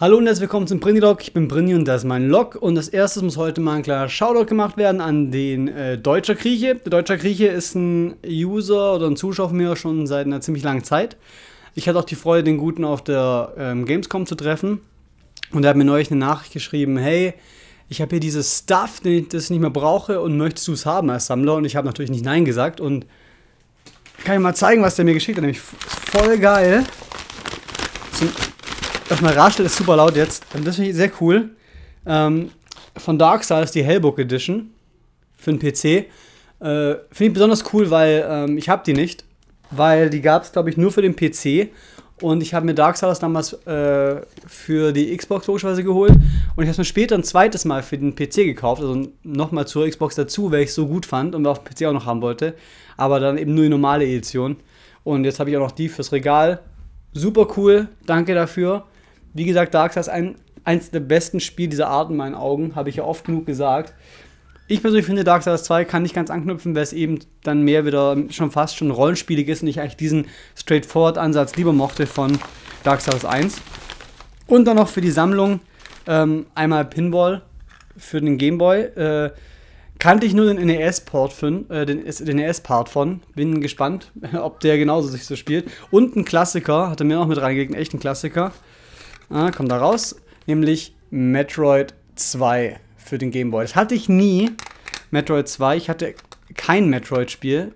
Hallo und herzlich willkommen zum Brinilog. Ich bin Brini und das ist mein Log. Und als erstes muss heute mal ein kleiner Shoutout gemacht werden an den äh, Deutscher Grieche. Der Deutscher Grieche ist ein User oder ein Zuschauer von mir schon seit einer ziemlich langen Zeit. Ich hatte auch die Freude, den Guten auf der ähm, Gamescom zu treffen. Und er hat mir neulich eine Nachricht geschrieben: Hey, ich habe hier dieses Stuff, den ich, das ich nicht mehr brauche und möchtest du es haben als Sammler? Und ich habe natürlich nicht Nein gesagt. Und kann ich mal zeigen, was der mir geschickt hat. Nämlich voll geil. Zum das Raschel ist super laut jetzt. Ähm, das finde ich sehr cool. Ähm, von Darkseid ist die Hellbook Edition für den PC. Äh, finde ich besonders cool, weil ähm, ich habe die nicht. Weil die gab es, glaube ich, nur für den PC. Und ich habe mir Darksiders damals äh, für die Xbox logischerweise geholt. Und ich habe es mir später ein zweites Mal für den PC gekauft. Also nochmal zur Xbox dazu, weil ich es so gut fand und auf dem PC auch noch haben wollte. Aber dann eben nur die normale Edition. Und jetzt habe ich auch noch die fürs Regal. Super cool, danke dafür. Wie gesagt, Darkseid ist ein, eins der besten Spiele dieser Art in meinen Augen, habe ich ja oft genug gesagt. Ich persönlich finde, Dark Souls 2 kann nicht ganz anknüpfen, weil es eben dann mehr wieder schon fast schon rollenspielig ist und ich eigentlich diesen Straightforward-Ansatz lieber mochte von Dark Souls 1. Und dann noch für die Sammlung ähm, einmal Pinball für den Gameboy. Äh, kannte ich nur den NES-Port von, äh, den, den NES-Part von. Bin gespannt, ob der genauso sich so spielt. Und ein Klassiker, hat er mir auch mit reingelegt, einen echten Klassiker. Ah, kommt da raus. Nämlich Metroid 2 für den Game Boy. Das hatte ich nie. Metroid 2. Ich hatte kein Metroid-Spiel.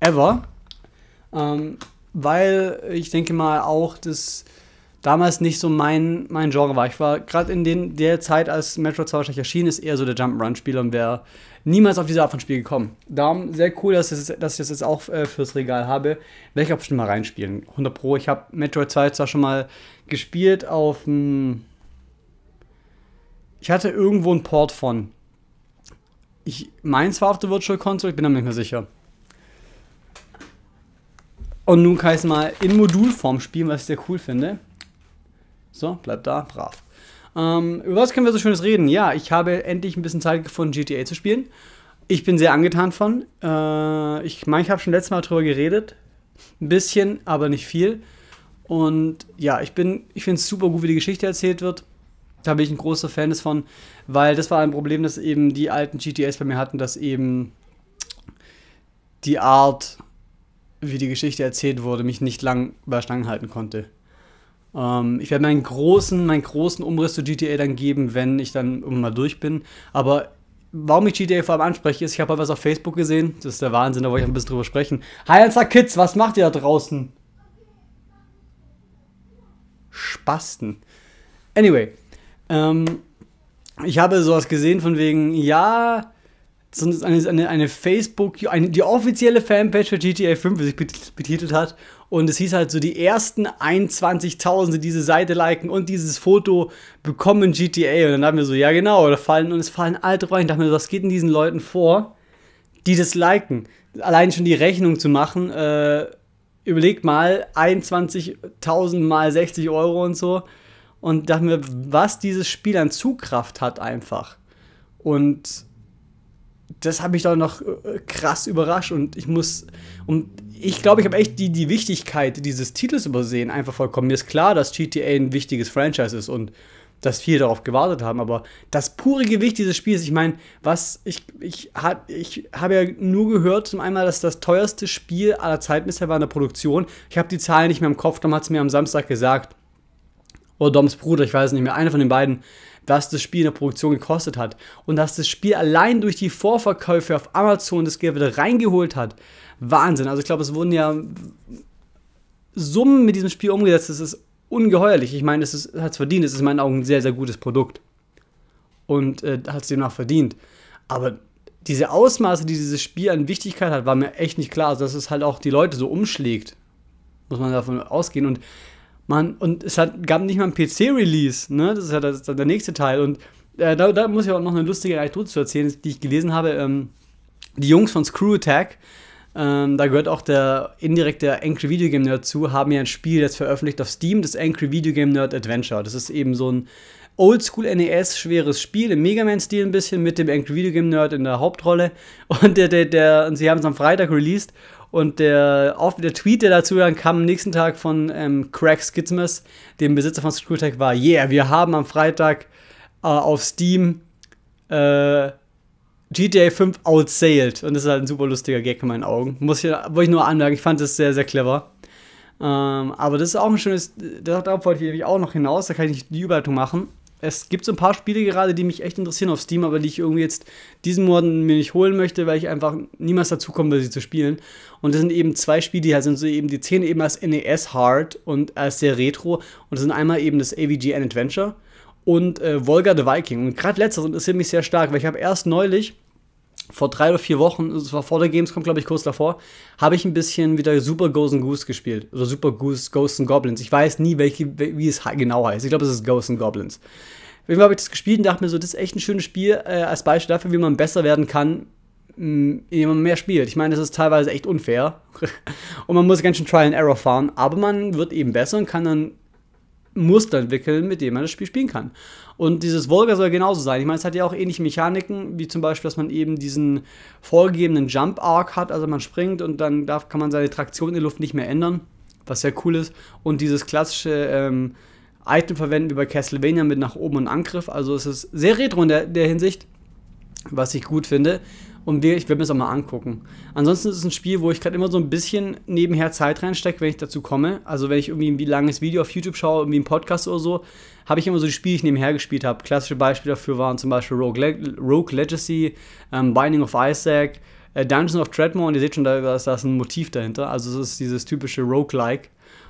Ever. Ähm, weil ich denke mal auch, dass damals nicht so mein, mein Genre war. Ich war gerade in den, der Zeit, als Metroid 2 wahrscheinlich erschienen ist, eher so der Jump'n'Run-Spieler und wäre niemals auf diese Art von Spiel gekommen. Darum sehr cool, dass, es, dass ich das jetzt auch äh, fürs Regal habe. Werde ich auch bestimmt mal reinspielen. 100 Pro. Ich habe Metroid 2 zwar schon mal gespielt auf Ich hatte irgendwo einen Port von. Ich meins war auf der Virtual Console, ich bin mir nicht mehr sicher. Und nun kann ich es mal in Modulform spielen, was ich sehr cool finde. So, bleib da, brav. Ähm, über was können wir so schönes reden? Ja, ich habe endlich ein bisschen Zeit gefunden, GTA zu spielen. Ich bin sehr angetan von. Äh, ich meine, ich habe schon letztes Mal drüber geredet. Ein bisschen, aber nicht viel. Und ja, ich ich finde es super gut, wie die Geschichte erzählt wird. Da bin ich ein großer Fan davon, weil das war ein Problem, das eben die alten GTAs bei mir hatten, dass eben die Art, wie die Geschichte erzählt wurde, mich nicht lang bei Stangen halten konnte. Ähm, ich werde meinen großen, meinen großen Umriss zu GTA dann geben, wenn ich dann mal durch bin. Aber warum ich GTA vor allem anspreche, ist, ich habe was auf Facebook gesehen. Das ist der Wahnsinn, da wollte ich ein bisschen drüber sprechen. Hi, Anza Kids, was macht ihr da draußen? Spasten. Anyway, ähm, ich habe sowas gesehen von wegen, ja, eine, eine Facebook, eine, die offizielle Fanpage für GTA 5, wie sich betitelt hat. Und es hieß halt so, die ersten 21.000, die diese Seite liken und dieses Foto bekommen GTA. Und dann haben wir so, ja genau, da fallen, und es fallen alte rein. Ich dachte mir so, was geht denn diesen Leuten vor, die das liken? Allein schon die Rechnung zu machen, äh, überlegt mal, 21.000 mal 60 Euro und so. Und dachte mir, was dieses Spiel an Zugkraft hat einfach. Und das hat mich doch noch äh, krass überrascht und ich muss und ich glaube, ich habe echt die, die Wichtigkeit dieses Titels übersehen, einfach vollkommen. Mir ist klar, dass GTA ein wichtiges Franchise ist und dass viele darauf gewartet haben, aber das pure Gewicht dieses Spiels, ich meine, was ich ich hab, ich habe ja nur gehört zum einen, dass das teuerste Spiel aller Zeiten bisher war in der Produktion. Ich habe die Zahlen nicht mehr im Kopf, Dom hat es mir am Samstag gesagt. Oder oh, Doms Bruder, ich weiß nicht mehr, einer von den beiden was das Spiel in der Produktion gekostet hat und dass das Spiel allein durch die Vorverkäufe auf Amazon das Geld wieder reingeholt hat. Wahnsinn. Also ich glaube, es wurden ja Summen mit diesem Spiel umgesetzt. Das ist ungeheuerlich. Ich meine, es hat es verdient. Es ist in meinen Augen ein sehr, sehr gutes Produkt. Und äh, hat es demnach verdient. Aber diese Ausmaße, die dieses Spiel an Wichtigkeit hat, war mir echt nicht klar. Also, dass es halt auch die Leute so umschlägt, muss man davon ausgehen. Und Mann, und es hat, gab nicht mal ein PC-Release, ne? Das ist ja das, der nächste Teil. Und äh, da, da, muss ich auch noch eine lustige Anekdote zu erzählen, die ich gelesen habe. Ähm, die Jungs von Screw Attack, ähm, da gehört auch der indirekte Angry Video Game Nerd zu, haben ja ein Spiel jetzt veröffentlicht auf Steam, das Angry Video Game Nerd Adventure. Das ist eben so ein Oldschool NES schweres Spiel im Mega Man Stil ein bisschen mit dem Angry Video Game Nerd in der Hauptrolle und der, der, der und sie haben es am Freitag released und der, auf, der Tweet, der dazu dann kam am nächsten Tag von ähm, Craig Skitsmas, dem Besitzer von Screwtech, war: Yeah, wir haben am Freitag äh, auf Steam äh, GTA 5 outsailed. Und das ist halt ein super lustiger Gag in meinen Augen. Muss ich, wollte ich nur anmerken, ich fand das sehr, sehr clever. Ähm, aber das ist auch ein schönes, darauf wollte ich auch noch hinaus, da kann ich die Überleitung machen es gibt so ein paar Spiele gerade, die mich echt interessieren auf Steam, aber die ich irgendwie jetzt diesen Monat mir nicht holen möchte, weil ich einfach niemals dazu kommen will, sie zu spielen. Und das sind eben zwei Spiele, die halt sind so eben die 10 eben als NES Hard und als sehr Retro. Und das sind einmal eben das AVGN Adventure und äh, Volga the Viking. Und gerade letzteres interessiert mich sehr stark, weil ich habe erst neulich vor drei oder vier Wochen, es war vor der Gamescom, glaube ich, kurz davor, habe ich ein bisschen wieder Super Ghosts and Goose gespielt. Oder also Super Goose, Ghosts and Goblins. Ich weiß nie, welche, wie es genau heißt. Ich glaube, es ist Ghosts and Goblins. Irgendwann habe ich das gespielt und dachte mir so, das ist echt ein schönes Spiel äh, als Beispiel dafür, wie man besser werden kann, mh, mm, indem man mehr spielt. Ich meine, das ist teilweise echt unfair. und man muss ganz schön Trial and Error fahren, aber man wird eben besser und kann dann Muster entwickeln, mit dem man das Spiel spielen kann. Und dieses Volga soll genauso sein. Ich meine, es hat ja auch ähnliche Mechaniken, wie zum Beispiel, dass man eben diesen vorgegebenen Jump Arc hat, also man springt und dann darf, kann man seine Traktion in der Luft nicht mehr ändern, was sehr cool ist. Und dieses klassische ähm, Item verwenden wie bei Castlevania mit nach oben und Angriff. Also es ist sehr retro in der, der Hinsicht, was ich gut finde und wir, ich werde mir das auch mal angucken. Ansonsten ist es ein Spiel, wo ich gerade immer so ein bisschen nebenher Zeit reinstecke, wenn ich dazu komme. Also wenn ich irgendwie ein langes Video auf YouTube schaue, irgendwie ein Podcast oder so, habe ich immer so die Spiele, die ich nebenher gespielt habe. Klassische Beispiele dafür waren zum Beispiel Rogue, Le Rogue Legacy, ähm, Binding of Isaac, äh, Dungeons of Treadmore und ihr seht schon, da ist, da ist ein Motiv dahinter. Also es ist dieses typische Roguelike.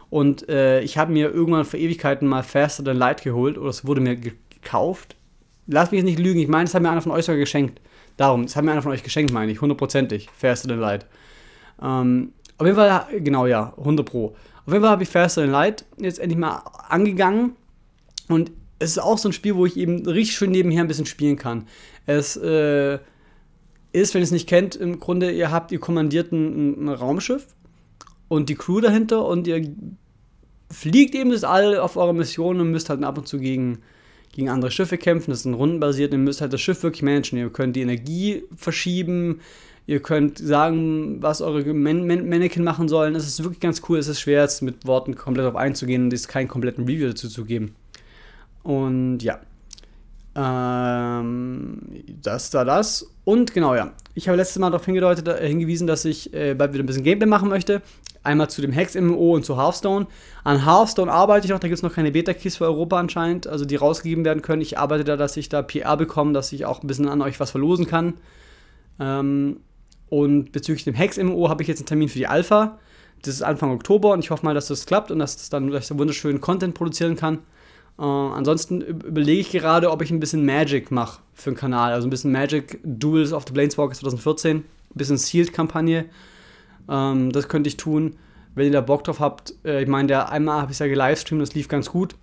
Und äh, ich habe mir irgendwann vor Ewigkeiten mal Faster Than Light geholt oder es wurde mir gekauft. Lasst mich jetzt nicht lügen, ich meine, das hat mir einer von euch sogar geschenkt. Darum, das hat mir einer von euch geschenkt, meine ich, hundertprozentig. Faster than Light. Ähm, auf jeden Fall, genau, ja, 100 Pro. Auf jeden Fall habe ich Faster than Light jetzt endlich mal angegangen und es ist auch so ein Spiel, wo ich eben richtig schön nebenher ein bisschen spielen kann. Es äh, ist, wenn ihr es nicht kennt, im Grunde, ihr habt, ihr kommandiert ein, ein Raumschiff und die Crew dahinter und ihr fliegt eben das All auf eure Mission und müsst halt ab und zu gegen gegen andere Schiffe kämpfen, das ist ein rundenbasiert, ihr müsst halt das Schiff wirklich managen. Ihr könnt die Energie verschieben, ihr könnt sagen, was eure Mannequin machen sollen. Es ist wirklich ganz cool, es ist schwer, jetzt mit Worten komplett auf einzugehen und es keinen kompletten Review dazu zu geben. Und ja. Ähm, das war das. Und genau, ja. Ich habe letztes Mal darauf hingedeutet, äh, hingewiesen, dass ich äh, bald wieder ein bisschen Gameplay machen möchte einmal zu dem Hex-MMO und zu Hearthstone. An Hearthstone arbeite ich noch, da gibt es noch keine Beta-Keys für Europa anscheinend, also die rausgegeben werden können. Ich arbeite da, dass ich da PR bekomme, dass ich auch ein bisschen an euch was verlosen kann. Ähm, und bezüglich dem Hex-MMO habe ich jetzt einen Termin für die Alpha. Das ist Anfang Oktober und ich hoffe mal, dass das klappt und dass das dann vielleicht so wunderschönen Content produzieren kann. Äh, ansonsten überlege ich gerade, ob ich ein bisschen Magic mache für den Kanal. Also ein bisschen Magic Duels of the Planeswalkers 2014, ein bisschen Sealed-Kampagne. Ähm, das könnte ich tun, wenn ihr da Bock drauf habt. Äh, ich meine, der einmal habe ich ja gelivestreamt, das lief ganz gut.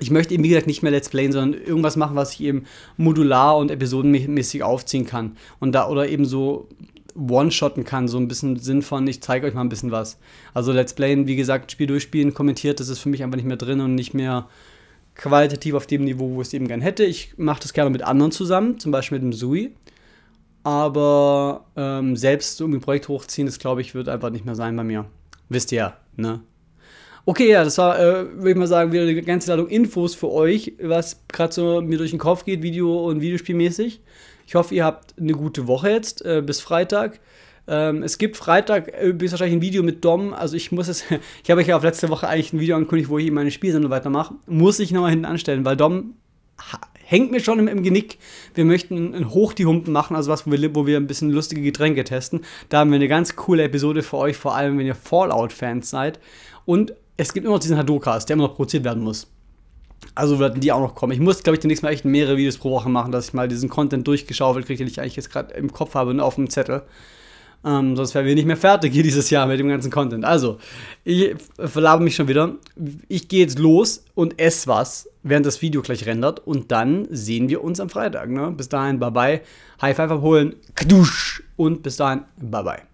Ich möchte eben, wie gesagt, nicht mehr Let's Playen, sondern irgendwas machen, was ich eben modular und episodenmäßig aufziehen kann. Und da, oder eben so one-shotten kann, so ein bisschen Sinn von, ich zeige euch mal ein bisschen was. Also Let's Playen, wie gesagt, Spiel durchspielen, kommentiert, das ist für mich einfach nicht mehr drin und nicht mehr qualitativ auf dem Niveau, wo ich es eben gern hätte. Ich mache das gerne mit anderen zusammen, zum Beispiel mit dem Sui. Aber ähm, selbst irgendwie Projekt hochziehen, das glaube ich, wird einfach nicht mehr sein bei mir. Wisst ihr ne? Okay, ja, das war, äh, würde ich mal sagen, wieder eine ganze Ladung Infos für euch, was gerade so mir durch den Kopf geht, Video- und Videospielmäßig. Ich hoffe, ihr habt eine gute Woche jetzt, äh, bis Freitag. Ähm, es gibt Freitag übrigens äh, wahrscheinlich ein Video mit Dom. Also ich muss es, ich habe euch ja auf letzte Woche eigentlich ein Video angekündigt, wo ich meine Spielsendung weitermache. Muss ich nochmal hinten anstellen, weil Dom hängt mir schon im, im Genick. Wir möchten ein Hoch die Humpen machen, also was, wo wir, wo wir ein bisschen lustige Getränke testen. Da haben wir eine ganz coole Episode für euch, vor allem wenn ihr Fallout-Fans seid. Und es gibt immer noch diesen Hadokas, der immer noch produziert werden muss. Also werden die auch noch kommen. Ich muss, glaube ich, demnächst mal echt mehrere Videos pro Woche machen, dass ich mal diesen Content durchgeschaufelt kriege, den ich eigentlich jetzt gerade im Kopf habe und auf dem Zettel. Ähm, sonst wären wir nicht mehr fertig hier dieses Jahr mit dem ganzen Content. Also, ich verlabe mich schon wieder. Ich gehe jetzt los und esse was, während das Video gleich rendert. Und dann sehen wir uns am Freitag. Ne? Bis dahin, bye bye. High Five abholen. Kdusch. Und bis dahin, bye bye.